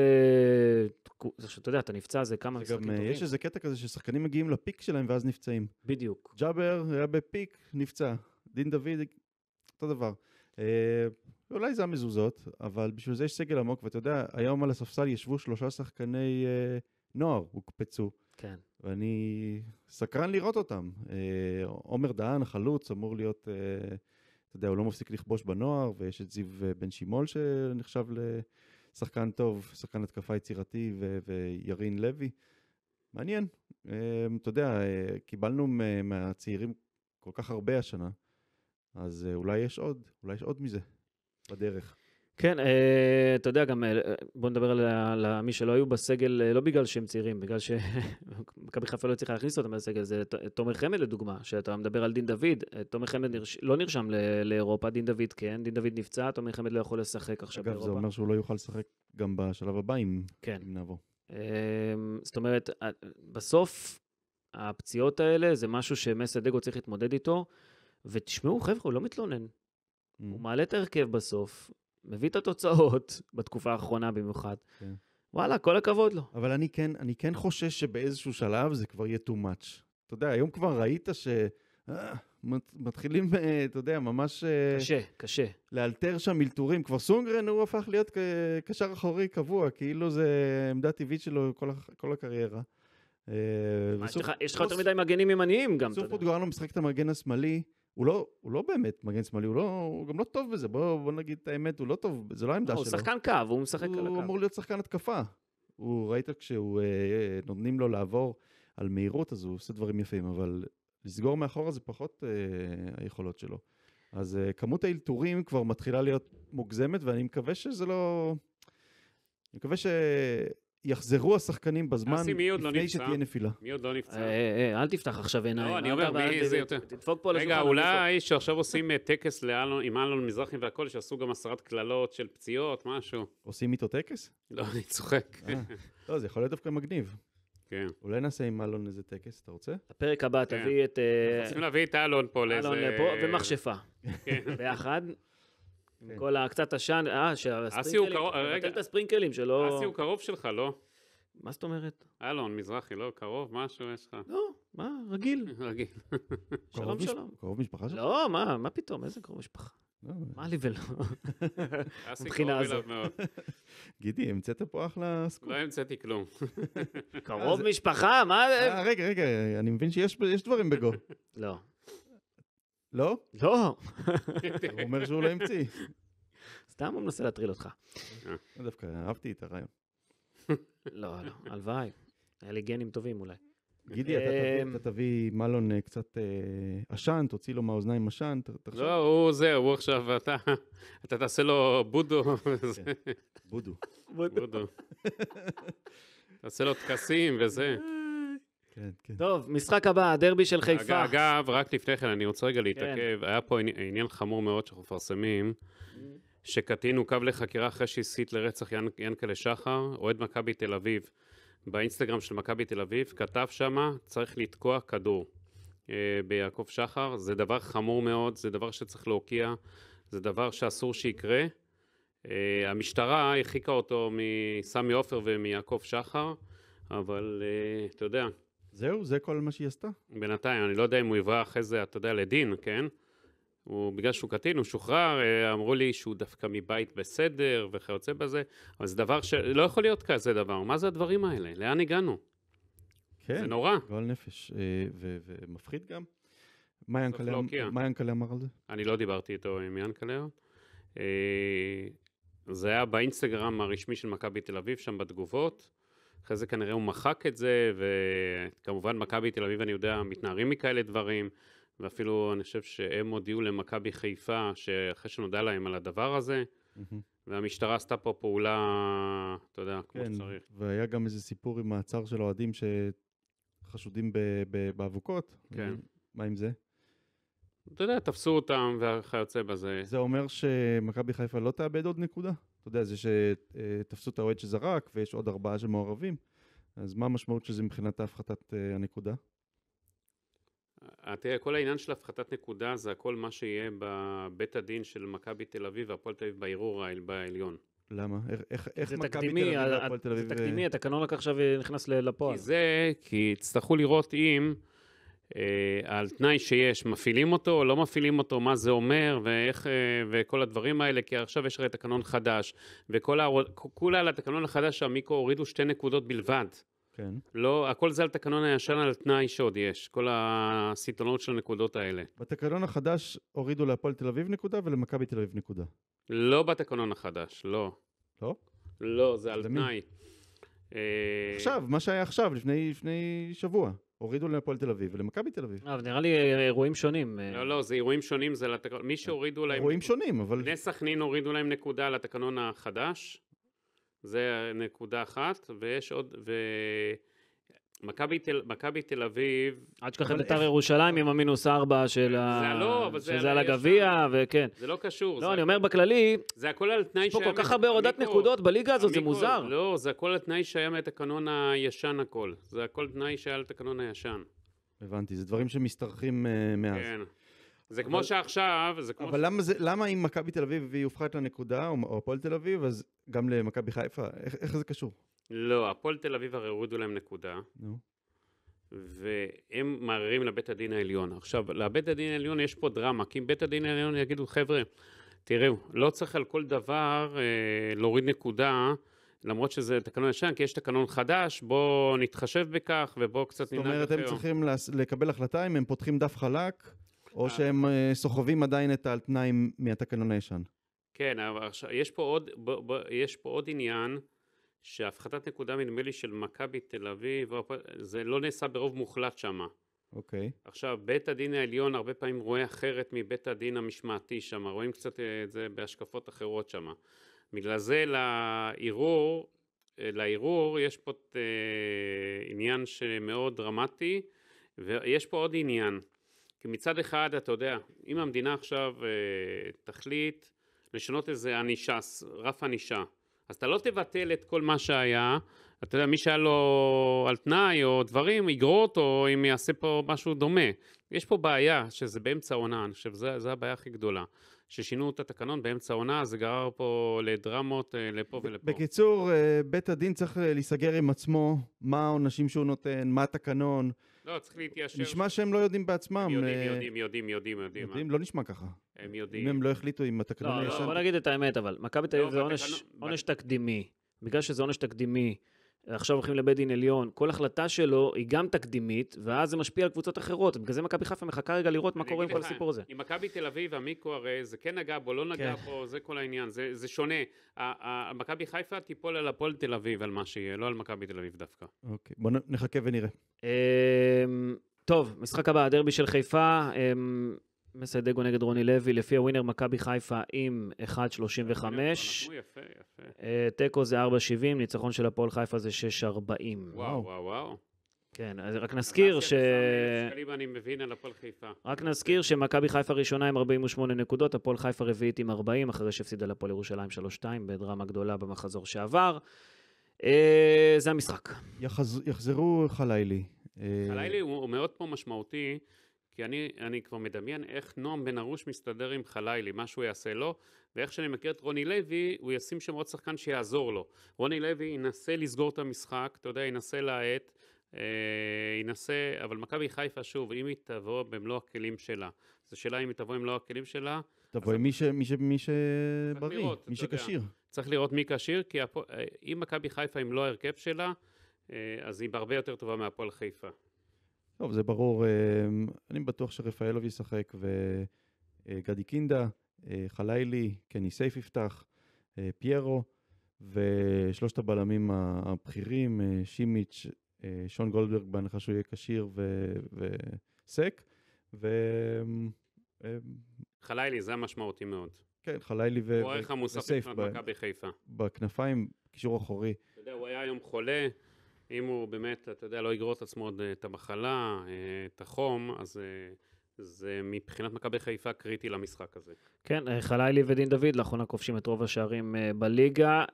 זה שאתה יודע, אתה נפצע זה כמה משחקים אה, טובים. יש איזה קטע כזה ששחקנים מגיעים לפיק שלהם ואז נפצעים. בדיוק. ג'אבר היה בפיק, נפצע. דין דוד, אותו דבר. אה, אולי זה המזוזות, אבל בשביל זה יש סגל עמוק, ואתה יודע, היום על הספסל ישבו שלושה שחקני אה, נוער, הוקפצו. כן. ואני סקרן לראות אותם. אה, עומר דהן, החלוץ, אמור להיות, אה, אתה יודע, הוא לא מפסיק לכבוש בנוער, ויש את זיו אה, בן שימול שנחשב ל... שחקן טוב, שחקן התקפה יצירתי ו- וירין לוי. מעניין, אה, אתה יודע, אה, קיבלנו מהצעירים כל כך הרבה השנה, אז אה, אולי יש עוד, אולי יש עוד מזה בדרך. כן, אה, אתה יודע, גם אה, בוא נדבר על מי שלא היו בסגל, אה, לא בגלל שהם צעירים, בגלל שמכבי [laughs] חיפה לא הצליחה להכניס אותם לסגל, זה תומר חמד לדוגמה, שאתה מדבר על דין דוד, תומר חמד לא נרשם לאירופה, דין דוד כן, דין דוד נפצע, תומר חמד לא יכול לשחק עכשיו באירופה. אגב, זה אומר שהוא לא יוכל לשחק גם בשלב הבא אם כן. נעבור. אמ, זאת אומרת, בסוף הפציעות האלה זה משהו שמסדגו צריך להתמודד איתו, ותשמעו, חבר'ה, הוא לא מתלונן. הוא mm. מעלה את ההרכב בסוף, מביא את התוצאות [laughs] בתקופה האחרונה במיוחד. כן. וואלה, כל הכבוד לו. אבל אני כן, אני כן חושש שבאיזשהו שלב זה כבר יהיה too much. אתה יודע, היום כבר ראית ש... אה, מתחילים, אה, אתה יודע, ממש... אה, קשה, קשה. לאלתר שם אלתורים. כבר סונגרן הוא הפך להיות קשר אחורי קבוע, כאילו זה עמדה טבעית שלו כל, כל הקריירה. יש לך לא יותר מדי מגנים ימניים גם, אתה יודע. סופוט גורלו לא משחק את המגן השמאלי. הוא לא, הוא לא באמת מגן שמאלי, הוא, לא, הוא גם לא טוב בזה, בוא, בוא נגיד את האמת, הוא לא טוב, זה לא העמדה לא, שלו. הוא שחקן קו, הוא משחק הוא על הקו. הוא אמור להיות שחקן התקפה. הוא, ראית כשהוא, אה, אה, נותנים לו לעבור על מהירות, אז הוא עושה דברים יפים, אבל לסגור מאחורה זה פחות אה, היכולות שלו. אז אה, כמות האלתורים כבר מתחילה להיות מוגזמת, ואני מקווה שזה לא... אני מקווה ש... יחזרו השחקנים בזמן לפני לא שתהיה נפילה. מי עוד לא נפצע? אה, אה, אה, אל תפתח עכשיו עיניים. לא, אני אומר, מי זה יותר? תדפוק פה לשולחן. רגע, אולי שעכשיו עושים טקס עם אלון מזרחי והכול, שעשו גם עשרת קללות של פציעות, משהו. עושים איתו טקס? לא, אני צוחק. לא, זה יכול להיות דווקא מגניב. כן. אולי נעשה עם אלון איזה טקס, אתה רוצה? הפרק הבא, כן. תביא את... צריכים להביא את אלון פה לאיזה... אלון לפה, ומכשפה. כן. ביחד. כן. עם כל הקצת עשן, אה, שהספרינקלים, לבטל את הספרינקלים שלא... אסי הוא קרוב שלך, לא? מה זאת אומרת? אלון, מזרחי, לא קרוב? משהו יש לך? לא, מה, רגיל. [laughs] רגיל. שלום, שלום. קרוב משפחה שלך? לא, מה, מה פתאום, איזה קרוב משפחה? לא, אה. מה לי ולא? [laughs] אסי קרוב אליו מאוד. [laughs] גידי, המצאת פה אחלה סקופ. לא המצאתי כלום. קרוב משפחה, מה... אה, רגע, רגע, אני מבין שיש דברים בגו. לא. לא? לא. הוא אומר שהוא לא המציא. סתם הוא מנסה להטריל אותך. דווקא אהבתי את הרעיון. לא, לא, הלוואי. היה לי גנים טובים אולי. גידי, אתה תביא אמ. מלון אה, קצת אה, עשן, תוציא לו מהאוזניים עשן, לא, הוא זה, הוא עכשיו, אתה אתה תעשה לו בודו. כן, בודו. בודו. תעשה לו טקסים וזה. כן, כן. טוב, משחק הבא, הדרבי של חיפה. אגב, אגב רק לפני כן, אני רוצה רגע להתעכב. כן. היה פה עניין חמור מאוד שאנחנו מפרסמים, שקטין עוכב לחקירה אחרי שהסית לרצח ינ... ינקלה שחר, אוהד מכבי תל אביב, באינסטגרם של מכבי תל אביב, כתב שמה, צריך לתקוע כדור אה, ביעקב שחר. זה דבר חמור מאוד, זה דבר שצריך להוקיע, זה דבר שאסור שיקרה. אה, המשטרה הרחיקה אותו מסמי עופר ומיעקב שחר. אבל אה, אתה יודע, זהו, זה כל מה שהיא עשתה. בינתיים, אני לא יודע אם הוא יברח אחרי זה, אתה יודע, לדין, כן? הוא, בגלל שהוא קטין, הוא שוחרר, אה, אמרו לי שהוא דווקא מבית בסדר וכיוצא בזה, אבל זה דבר שלא יכול להיות כזה דבר. מה זה הדברים האלה? לאן הגענו? כן. זה נורא. גועל נפש, אה, ומפחיד גם. מה ינקלה לא אמר על זה? אני לא דיברתי איתו עם ינקלה. אה, זה היה באינסטגרם הרשמי של מכבי תל אביב, שם בתגובות. אחרי זה כנראה הוא מחק את זה, וכמובן מכבי תל אביב, אני יודע, מתנערים מכאלה דברים, ואפילו אני חושב שהם הודיעו למכבי חיפה, שאחרי שנודע להם על הדבר הזה, והמשטרה עשתה פה פעולה, אתה יודע, כמו כן, שצריך. והיה גם איזה סיפור עם מעצר של אוהדים שחשודים באבוקות. כן. מה עם זה? אתה יודע, תפסו אותם וכיוצא בזה. זה אומר שמכבי חיפה לא תאבד עוד נקודה? אתה יודע, זה שתפסו את האוהד שזרק ויש עוד ארבעה שמעורבים, אז מה המשמעות של זה מבחינת הפחתת אה, הנקודה? אה, תראה, כל העניין של הפחתת נקודה זה הכל מה שיהיה בבית הדין של מכבי תל אביב והפועל תל אביב בערעור בעליון. למה? איך, איך מכבי תל אביב אה, והפועל תל אביב... זה תקדימי, התקנון רק עכשיו נכנס לפועל. כי זה, כי יצטרכו לראות אם... אה, על תנאי שיש, מפעילים אותו, או לא מפעילים אותו, מה זה אומר ואיך, אה, וכל הדברים האלה, כי עכשיו יש הרי תקנון חדש, וכולה על התקנון החדש שהמיקרו הורידו שתי נקודות בלבד. כן. לא, הכל זה על תקנון הישן על תנאי שעוד יש, כל הסיטונות של הנקודות האלה. בתקנון החדש הורידו להפועל תל אביב נקודה ולמכבי תל אביב נקודה. לא בתקנון החדש, לא. לא? לא, זה על תנאי. אה, עכשיו, מה שהיה עכשיו, לפני, לפני שבוע. הורידו להפועל תל אביב ולמכבי תל אביב. אה, אבל נראה לי אה, אירועים שונים. אה. לא, לא, זה אירועים שונים, זה לתקנון, מי שהורידו להם... אירועים שונים, אבל... בני סכנין הורידו להם נקודה לתקנון החדש, זה נקודה אחת, ויש עוד, ו... מכבי תל, תל אביב... אל תשכח את בית"ר ירושלים עם המינוס ארבע של ה... לא, אבל זה... שזה על הגביע, וכן. זה לא קשור. לא, אני אומר בכללי... זה הכל על תנאי שהיה... יש פה כל כך הרבה הורדת נקודות בליגה הזאת, זה מוזר. לא, זה הכל על תנאי שהיה מהתקנון הישן הכל. זה הכל תנאי שהיה על התקנון הישן. הבנתי, זה דברים שמשתרכים אה, מאז. כן. זה אבל... כמו שעכשיו, זה כמו... אבל ש... למה, זה, למה אם מכבי תל אביב היא הופכת לנקודה, או הפועל תל אביב, אז גם למכבי חיפה, איך, איך זה קשור? לא, הפועל תל אביב הרי הורידו להם נקודה. נו. והם מערערים לבית הדין העליון. עכשיו, לבית הדין העליון יש פה דרמה, כי אם בית הדין העליון יגידו, חבר'ה, תראו, לא צריך על כל דבר אה, להוריד נקודה, למרות שזה תקנון ישן, כי יש תקנון חדש, בואו נתחשב בכך ובואו קצת ננהג אחר. זאת אומרת, הם צריכים לקבל החלטה אם הם פותחים דף חלק, או אה. שהם אה, סוחבים עדיין את התנאים מהתקנון הישן. כן, אבל עכשיו, יש פה עוד, ב, ב, יש פה עוד עניין שהפחתת נקודה נדמה לי של מכבי תל אביב, זה לא נעשה ברוב מוחלט שם. אוקיי. Okay. עכשיו, בית הדין העליון הרבה פעמים רואה אחרת מבית הדין המשמעתי שם, רואים קצת אה, את זה בהשקפות אחרות שם. בגלל זה לערעור, אה, לערעור יש פה את, אה, עניין שמאוד דרמטי, ויש פה עוד עניין. כי מצד אחד, אתה יודע, אם המדינה עכשיו אה, תחליט לשנות איזה ענישה, רף ענישה, אז אתה לא תבטל את כל מה שהיה, אתה יודע, מי שהיה לו על תנאי או דברים, יגרור אותו אם יעשה פה משהו דומה. יש פה בעיה שזה באמצע העונה, אני חושב, זו הבעיה הכי גדולה. ששינו את התקנון באמצע העונה, זה גרר פה לדרמות, אה, לפה ולפה. בקיצור, אה, בית הדין צריך אה, להיסגר עם עצמו, מה העונשים שהוא נותן, מה התקנון. לא, צריך להתיישר. נשמע שהם לא יודעים בעצמם. יודעים, יודעים, יודעים, יודעים, יודעים. לא נשמע ככה. הם יודעים. אם הם לא החליטו אם התקנון לא, ישן. לא, בוא נגיד את האמת, אבל מכבי תל אביב לא, זה עונש תקדימי. בגלל שזה עונש תקדימי, עכשיו הולכים לבית דין עליון, כל החלטה שלו היא גם תקדימית, ואז זה משפיע על קבוצות אחרות. בגלל זה מכבי חיפה מחכה רגע לראות מה קורה עם כל הסיפור הזה. עם מכבי תל אביב, המיקרו הרי זה כן נגע בו, לא נגע כן. בו, זה כל העניין, זה, זה שונה. מכבי חיפה תיפול על הפועל תל אביב, על מה שיהיה, לא על מכבי תל אביב דווקא. אוקיי, בואו נחכה ונראה. אמ, טוב, משחק הבא, הדרבי של חיפה. אמ, מסיידגו נגד רוני לוי, לפי הווינר מכבי חיפה עם 1.35. אה, תיקו זה 4.70, ניצחון של הפועל חיפה זה 6.40. וואו, וואו, וואו. כן, אז רק נזכיר ש... אני מבין על הפועל חיפה. רק נזכיר שמכבי חיפה ראשונה עם 48 נקודות, הפועל חיפה רביעית עם 40, אחרי שהפסידה לפועל ירושלים 3-2 בדרמה גדולה במחזור שעבר. אה, זה המשחק. יחזרו חלילי. אה, חלילי הוא מאוד פה משמעותי. כי אני, אני כבר מדמיין איך נועם בן ארוש מסתדר עם חלילי, מה שהוא יעשה לו, ואיך שאני מכיר את רוני לוי, הוא ישים שם עוד שחקן שיעזור לו. רוני לוי ינסה לסגור את המשחק, אתה יודע, ינסה להאט, אה, ינסה, אבל מכבי חיפה, שוב, אם היא תבוא במלוא הכלים שלה, זו שאלה אם היא תבוא במלוא הכלים שלה. תבוא עם מי, שבריא, מי שכשיר. צריך לראות מי כשיר, כי הפ... אה, אם מכבי חיפה עם לא ההרכב שלה, אה, אז היא בהרבה יותר טובה מהפועל חיפה. טוב, זה ברור, אמ, אני בטוח שרפאלוב ישחק וגדי אה, קינדה, אה, חליילי, קני סייף יפתח, אה, פיירו, ושלושת הבלמים הבכירים, שימיץ', שון גולדברג בהנחה שהוא יהיה כשיר וסק, ו... אמ, חליילי, זה המשמעותי מאוד. כן, חליילי וסייף. הוא הערך המוסף מבחינת חיפה. בכנפיים, קישור אחורי. אתה יודע, הוא היה היום חולה, אם הוא באמת, אתה יודע, לא יגרור את עצמו עוד אה, את המחלה, אה, את החום, אז אה, זה מבחינת מכבי חיפה קריטי למשחק הזה. כן, חלילי ודין דוד לאחרונה כובשים את רוב השערים בליגה.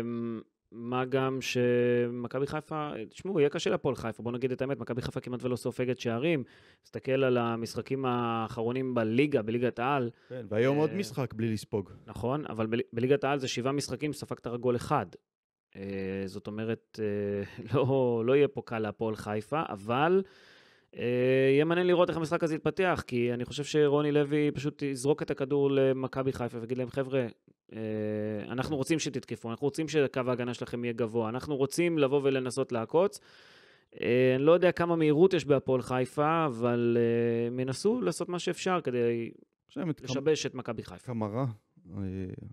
אמ, מה גם שמכבי חיפה, תשמעו, יהיה קשה להפועל חיפה, בואו נגיד את האמת, מכבי חיפה כמעט ולא סופגת שערים. תסתכל על המשחקים האחרונים בליגה, בליגת העל. כן, והיום עוד משחק בלי לספוג. נכון, אבל בליגת העל זה שבעה משחקים, ספגת רק גול אחד. אה, זאת אומרת, אה, [laughs] לא, לא יהיה פה קל להפועל חיפה, אבל אה, יהיה מעניין לראות איך המשחק הזה יתפתח, כי אני חושב שרוני לוי פשוט יזרוק את הכדור למכבי חיפה ויגיד להם, חבר'ה, אנחנו רוצים שתתקפו, אנחנו רוצים שקו ההגנה שלכם יהיה גבוה, אנחנו רוצים לבוא ולנסות לעקוץ. אני לא יודע כמה מהירות יש בהפועל חיפה, אבל הם ינסו לעשות מה שאפשר כדי לשבש את מכבי חיפה. קמרה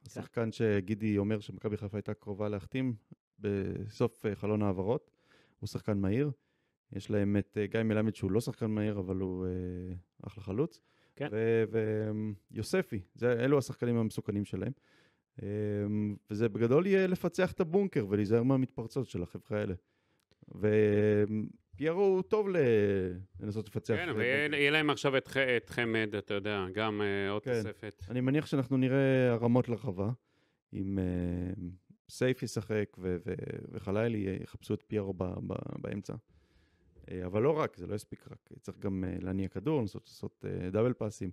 השחקן אה, שגידי אומר שמכבי חיפה הייתה קרובה להחתים בסוף אה, חלון העברות, הוא שחקן מהיר. יש להם את אה, גיא מלמד שהוא לא שחקן מהיר, אבל הוא אחלה חלוץ. כן. ויוספי, אלו השחקנים המסוכנים שלהם. וזה בגדול יהיה לפצח את הבונקר ולהיזהר מהמתפרצות של החברה האלה. פיירו הוא טוב לנסות לפצח. כן, אבל כן, כן. יהיה להם עכשיו את חמד, אתה יודע, גם אה, עוד כן. תוספת. אני מניח שאנחנו נראה הרמות לרחבה, עם אה, סייף ישחק וחלילי יחפשו את פיירו באמצע. אה, אבל לא רק, זה לא יספיק רק. צריך גם להניע כדור, לנסות לעשות דאבל פאסים,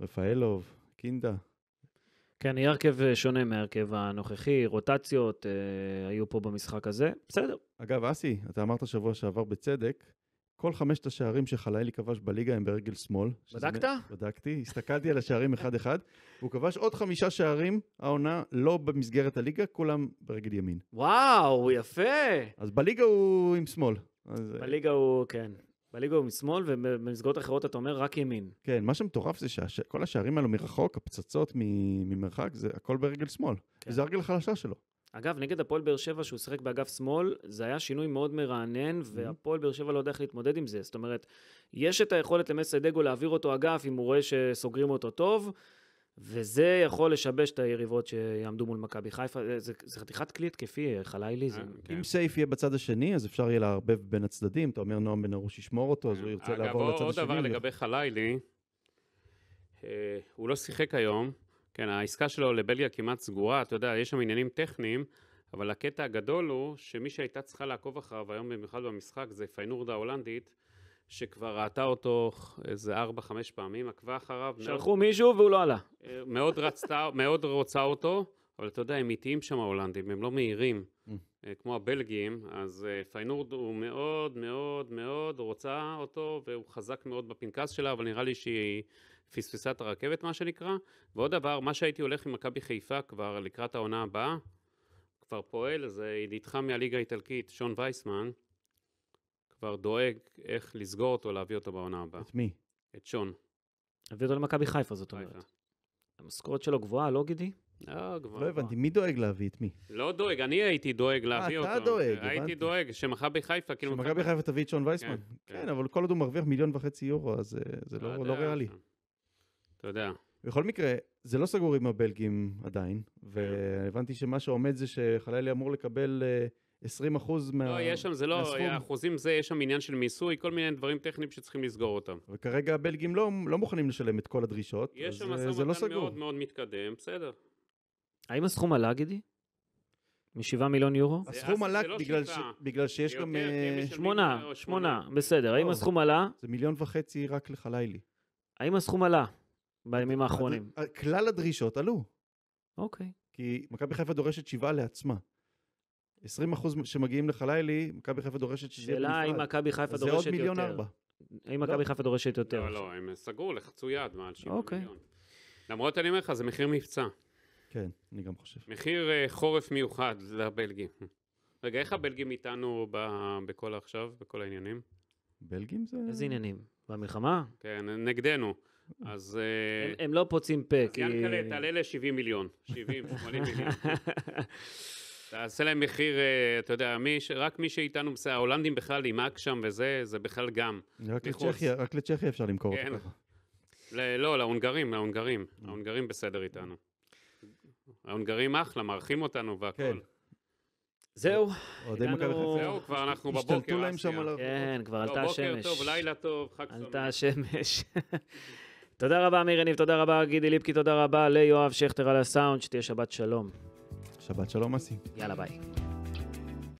רפאלוב, קינדה. כן, יהיה הרכב אה, שונה מהרכב הנוכחי, רוטציות אה, היו פה במשחק הזה, בסדר. אגב, אסי, אתה אמרת שבוע שעבר בצדק, כל חמשת השערים שחלילי כבש בליגה הם ברגל שמאל. בדקת? שזה... בדקתי, הסתכלתי על השערים אחד-אחד, והוא כבש עוד חמישה שערים, העונה לא במסגרת הליגה, כולם ברגל ימין. וואו, יפה. אז בליגה הוא עם שמאל. אז... אה, בליגה הוא, כן. בליגה הוא משמאל, ובמסגרות אחרות אתה אומר רק ימין. כן, מה שמטורף זה שכל השערים האלו מרחוק, הפצצות ממרחק, זה הכל ברגל שמאל. כן. זה הרגל החלשה שלו. אגב, נגד הפועל באר שבע, שהוא שיחק באגף שמאל, זה היה שינוי מאוד מרענן, mm-hmm. והפועל באר שבע לא יודע איך להתמודד עם זה. זאת אומרת, יש את היכולת למסיידגו להעביר אותו אגף, אם הוא רואה שסוגרים אותו טוב, וזה יכול לשבש את היריבות שיעמדו מול מכבי חיפה. זה, חתיכת כלי התקפי, חלילי. זה... אה, כן. אם סייף יהיה בצד השני, אז אפשר יהיה לערבב בין הצדדים. אתה אומר, נועם בן ארוש ישמור אותו, אז אה, הוא ירצה לעבור לצד השני. אגב, עוד דבר לגבי חלילי, אה, הוא לא שיחק היום. כן, העסקה שלו לבלגיה כמעט סגורה, אתה יודע, יש שם עניינים טכניים, אבל הקטע הגדול הוא שמי שהייתה צריכה לעקוב אחריו היום במיוחד במשחק זה פיינורדה ההולנדית, שכבר ראתה אותו איזה 4-5 פעמים, עקבה אחריו. שלחו מאוד... מישהו והוא לא עלה. אה, מאוד רצתה, מאוד רוצה אותו, אבל אתה יודע, הם איטיים שם ההולנדים, הם לא מהירים, mm. אה, כמו הבלגים, אז אה, פיינורד הוא מאוד מאוד מאוד רוצה אותו, והוא חזק מאוד בפנקס שלה, אבל נראה לי שהיא פספסה את הרכבת, מה שנקרא. ועוד דבר, מה שהייתי הולך עם מכבי חיפה כבר לקראת העונה הבאה, כבר פועל, זה ידידך מהליגה האיטלקית, שון וייסמן. כבר דואג איך לסגור אותו, להביא אותו בעונה הבאה. את מי? את שון. להביא אותו למכבי חיפה, זאת אומרת. המשכורת שלו גבוהה, לא גידי? לא, גבוהה. לא הבנתי, מי דואג להביא את מי? לא דואג, אני הייתי דואג אה, להביא אותו. אתה דואג, הבנתי. הייתי דואג, שמכבי חיפה, כאילו... שמכבי חיפה תביא את שון וייסמן. כן, כן. כן, אבל כל עוד הוא מרוויח מיליון וחצי יורו, אז אה, זה לא, לא, לא ריאלי. אתה יודע. בכל מקרה, זה לא סגור עם הבלגים עדיין, כן. והבנתי שמה שעומד זה שחללי אמור לקבל... אה, 20 אחוז מה... לא, יש שם, זה לא, מהסכום. אחוזים זה, יש שם עניין של מיסוי, כל מיני דברים טכניים שצריכים לסגור אותם. וכרגע הבלגים לא, לא מוכנים לשלם את כל הדרישות, אז זה, אה, זה, זה לא סגור. יש שם מסע מאוד מאוד מתקדם, בסדר. האם הסכום עלה, גידי? מ-7 מיליון יורו? הסכום עלה לא בגלל, ש... בגלל שיש גם... אה, שמונה, שמונה, בסדר. האם לא. הסכום עלה? זה מיליון וחצי רק לחלילי. האם הסכום עלה בימים האחרונים? כלל הדרישות עלו. אוקיי. כי מכבי חיפה דורשת שבעה לעצמה. 20% שמגיעים לחלילי, מכבי חיפה דורשת שזה יהיה בנפרד. שאלה אם מכבי חיפה דורשת יותר. זה עוד מיליון ארבע. האם מכבי לא. חיפה דורשת יותר. לא, לא, הם סגרו, לחצו יד מעל 70 אוקיי. מיליון. למרות, אני אומר לך, זה מחיר מבצע. כן, אני גם חושב. מחיר אה, חורף מיוחד לבלגים. רגע, איך הבלגים איתנו בכל עכשיו, בכל העניינים? בלגים זה... איזה עניינים? במלחמה? כן, נגדנו. אז... אה, הם לא פוצים פה, כי... אז ינקלה, תעלה ל-70 מיליון. 70, 80 מיליון. [laughs] תעשה להם מחיר, אה, אתה יודע, מי, רק מי שאיתנו בסדר, ההולנדים בכלל עם שם וזה, זה בכלל גם. רק לצ'כיה, רק לצ'כיה אפשר למכור כן. אותו ככה. לא, להונגרים, להונגרים. ההונגרים בסדר איתנו. ההונגרים אחלה, מארחים אותנו והכול. כן. זהו, הגענו... זהו, כבר אנחנו בבוקר. השתלטו להם שם עליו. כן, כבר עלתה לא, השמש. בוקר טוב, לילה טוב, חג שמח. עלתה השמש. [laughs] תודה רבה, מירי ניב, תודה רבה, גידי ליפקי, תודה רבה ליואב שכטר על הסאונד, שתהיה שבת שלום. שבת שלום, אסי. יאללה, ביי.